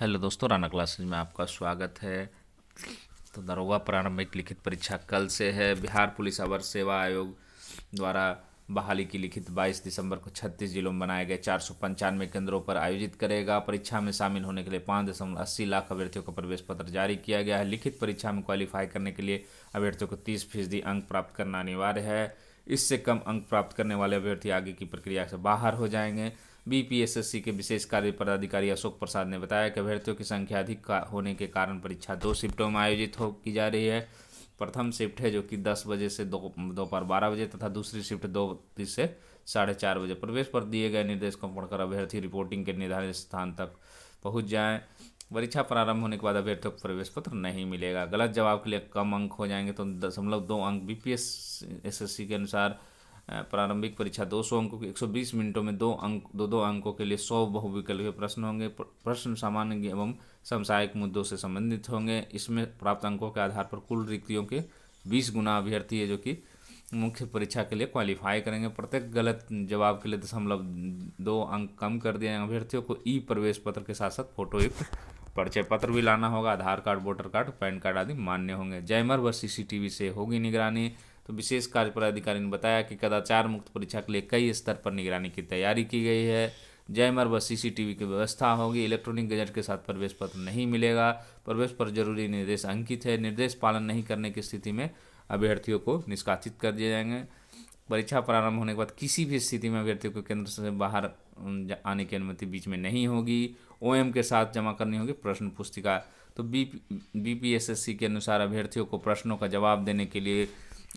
hello दोस्तों Rana classes में आपका स्वागत है तो दरोगा प्रारंभिक लिखित परीक्षा कल से है बिहार पुलिस अवर सेवा आयोग द्वारा बहाली की लिखित 22 दिसंबर को 36 जिलों में बनाए गए चार सौ पंचानवे केंद्रों पर आयोजित करेगा परीक्षा में शामिल होने के लिए पाँच दशमलव अस्सी लाख अभ्यर्थियों का प्रवेश पत्र जारी किया गया है लिखित परीक्षा में क्वालिफाई करने के लिए अभ्यर्थियों को तीस फीसदी अंक प्राप्त करना अनिवार्य है इससे कम अंक प्राप्त करने वाले अभ्यर्थी आगे की प्रक्रिया से बाहर हो जाएंगे बीपीएसएससी के विशेष कार्य पदाधिकारी अशोक प्रसाद ने बताया कि अभ्यर्थियों की संख्या अधिक होने के कारण परीक्षा दो शिफ्टों में आयोजित हो की जा रही है प्रथम शिफ्ट है जो कि दस बजे से दो दोपहर बारह बजे तथा दूसरी शिफ्ट दो तीस से साढ़े चार बजे प्रवेश पर दिए गए निर्देश को पढ़कर अभ्यर्थी रिपोर्टिंग के निर्धारित स्थान तक पहुँच जाएँ परीक्षा प्रारंभ होने के बाद अभ्यर्थियों को प्रवेश पत्र नहीं मिलेगा गलत जवाब के लिए कम अंक हो जाएंगे तो दशमलव दो अंक B P S S S C के अनुसार प्रारंभिक परीक्षा 200 अंकों की 120 मिनटों में दो अंक दो दो अंकों के लिए 100 बहुविकल्प प्रश्न होंगे प्रश्न सामान्य एवं समसायिक मुद्दों से संबंधित होंगे इसमें प्राप्त अंकों के आधार पर कुल रिक्तियों के 20 गुना अभ्यर्थी है जो कि मुख्य परीक्षा के लिए क्वालिफाई करेंगे प्रत्येक गलत जवाब के लिए दशमलव दो अंक कम कर दिए अभ्यर्थियों को ई प्रवेश पत्र के साथ साथ फोटोयुक्त परिचय पत्र भी लाना होगा Aadhaar card voter card PAN card आदि मान्य होंगे जैमर व सीसीटीवी से होगी निगरानी तो विशेष कार्य पदाधिकारी ने बताया कि कदाचार मुक्त परीक्षा के लिए कई स्तर पर निगरानी की तैयारी की गई है जयमर व सीसीटीवी की व्यवस्था होगी इलेक्ट्रॉनिक गजट के साथ प्रवेश पत्र नहीं मिलेगा प्रवेश पर जरूरी निर्देश अंकित है निर्देश पालन नहीं करने की स्थिति में अभ्यर्थियों को निष्कासित कर दिए जाएंगे परीक्षा प्रारंभ होने के बाद किसी भी स्थिति में अभ्यर्थियों को केंद्र से बाहर आने की अनुमति बीच में नहीं होगी ओएम के साथ जमा करनी होगी प्रश्न पुस्तिका तो बी बी के अनुसार अभ्यर्थियों को प्रश्नों का जवाब देने के लिए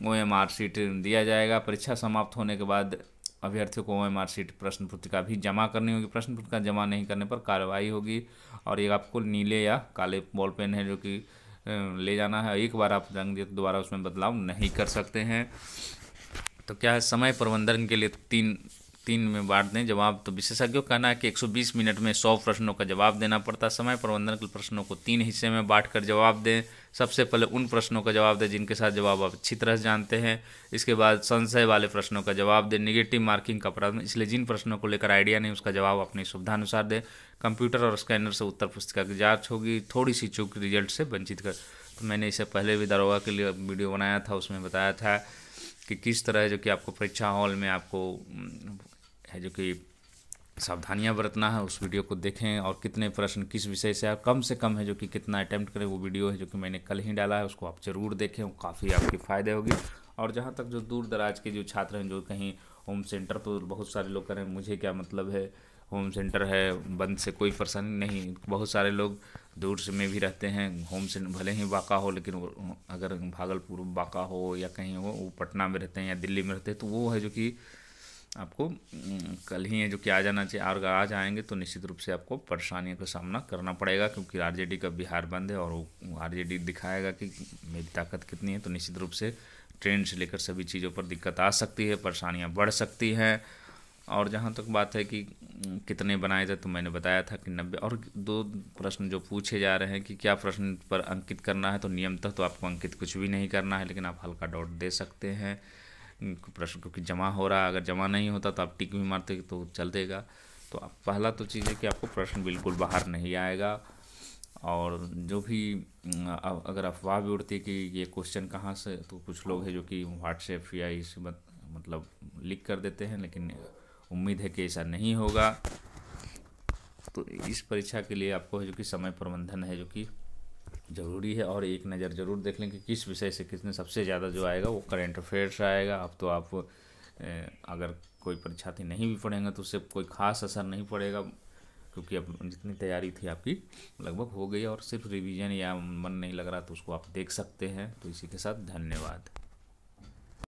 ओ एम आर सीट दिया जाएगा परीक्षा समाप्त होने के बाद अभ्यर्थियों को ओ एम आर सीट प्रश्न पुस्तिका भी जमा करनी होगी प्रश्न पुस्तिका जमा नहीं करने पर कार्रवाई होगी और ये आपको नीले या काले बॉल पेन है जो कि ले जाना है एक बार आप रंग दिए तो दोबारा उसमें बदलाव नहीं कर सकते हैं तो क्या है समय प्रबंधन के लिए तीन तीन में बांट दें जवाब तो विशेषज्ञों का कहना है कि 120 मिनट में 100 प्रश्नों का जवाब देना पड़ता समय प्रबंधन के प्रश्नों को तीन हिस्से में बांट कर जवाब दें सबसे पहले उन प्रश्नों का जवाब दें जिनके साथ जवाब आप अच्छी तरह से जानते हैं इसके बाद संशय वाले प्रश्नों का जवाब दें निगेटिव मार्किंग का प्रावधान इसलिए जिन प्रश्नों को लेकर आइडिया नहीं उसका जवाब अपनी सुविधानुसार दें कंप्यूटर और स्कैनर से उत्तर पुस्तिका की जाँच होगी थोड़ी सी चूक रिजल्ट से वंचित कर तो मैंने इसे पहले भी दरोगा के लिए वीडियो बनाया था उसमें बताया था कि किस तरह जो कि आपको परीक्षा हॉल में आपको है जो कि सावधानियां बरतना है उस वीडियो को देखें और कितने प्रश्न किस विषय से है कम से कम है जो कि कितना अटैम्प्ट करें वो वीडियो है जो कि मैंने कल ही डाला है उसको आप ज़रूर देखें काफ़ी आपकी फ़ायदे होगी और जहाँ तक जो दूर दराज के जो छात्र हैं जो कहीं होम सेंटर तो बहुत सारे लोग करें मुझे क्या मतलब है होम सेंटर है बंद से कोई परेशानी नहीं बहुत सारे लोग दूर से में भी रहते हैं होम सेंटर भले ही बाका हो लेकिन अगर भागलपुर बाका हो या कहीं हो वो पटना में रहते हैं या दिल्ली में रहते हैं तो वो है जो कि आपको हम्म, कल ही है जो कि आ जाना चाहिए और अगर आ जाएंगे तो निश्चित रूप से आपको परेशानियों का सामना करना पड़ेगा क्योंकि आर का बिहार बंद है और वो आर दिखाएगा कि मेरी ताकत कितनी है तो निश्चित रूप से ट्रेन से लेकर सभी चीज़ों पर दिक्कत आ सकती है परेशानियाँ बढ़ सकती हैं और जहाँ तक बात है कि हम्म, कितने बनाए थे तो मैंने बताया था कि नब्बे और दो प्रश्न जो पूछे जा रहे हैं कि क्या प्रश्न पर अंकित करना है तो नियमतः तो आपको अंकित कुछ भी नहीं करना है लेकिन आप हल्का डॉट दे सकते हैं प्रश्न क्योंकि जमा हो रहा है अगर जमा नहीं होता तो आप टिक भी मारते तो चल देगा तो आप पहला तो चीज़ है कि आपको प्रश्न बिल्कुल बाहर नहीं आएगा और जो भी अगर अफवाह भी उड़ती कि ये क्वेश्चन कहाँ से तो कुछ लोग हैं जो कि व्हाट्सएप या इस मतलब लिख कर देते हैं लेकिन उम्मीद है कि ऐसा नहीं होगा तो इस परीक्षा के लिए आपको जो कि समय प्रबंधन है जो कि ज़रूरी है और एक नज़र ज़रूर देख लें कि किस विषय से किसने सबसे ज़्यादा जो आएगा वो करेंट अफेयर्स आएगा अब तो आप अगर कोई परीक्षार्थी नहीं भी पढ़ेंगे तो उससे कोई खास असर नहीं पड़ेगा क्योंकि अब जितनी तैयारी थी आपकी लगभग हो गई और सिर्फ रिवीजन या मन नहीं लग रहा तो उसको आप देख सकते हैं तो इसी के साथ धन्यवाद